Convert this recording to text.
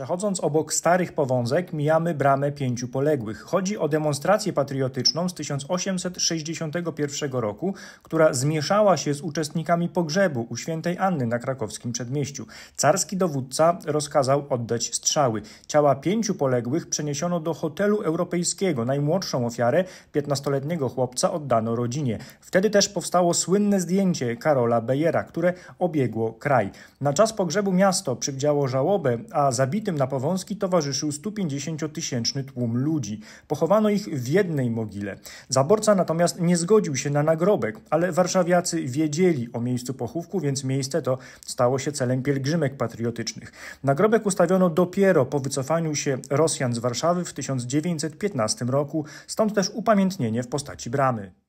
Przechodząc obok starych powązek, mijamy bramę pięciu poległych. Chodzi o demonstrację patriotyczną z 1861 roku, która zmieszała się z uczestnikami pogrzebu u świętej Anny na krakowskim przedmieściu. Carski dowódca rozkazał oddać strzały. Ciała pięciu poległych przeniesiono do hotelu europejskiego. Najmłodszą ofiarę, 15-letniego chłopca, oddano rodzinie. Wtedy też powstało słynne zdjęcie Karola Bejera, które obiegło kraj. Na czas pogrzebu miasto przywdziało żałobę, a zabity na Powązki towarzyszył 150-tysięczny tłum ludzi. Pochowano ich w jednej mogile. Zaborca natomiast nie zgodził się na nagrobek, ale warszawiacy wiedzieli o miejscu pochówku, więc miejsce to stało się celem pielgrzymek patriotycznych. Nagrobek ustawiono dopiero po wycofaniu się Rosjan z Warszawy w 1915 roku, stąd też upamiętnienie w postaci bramy.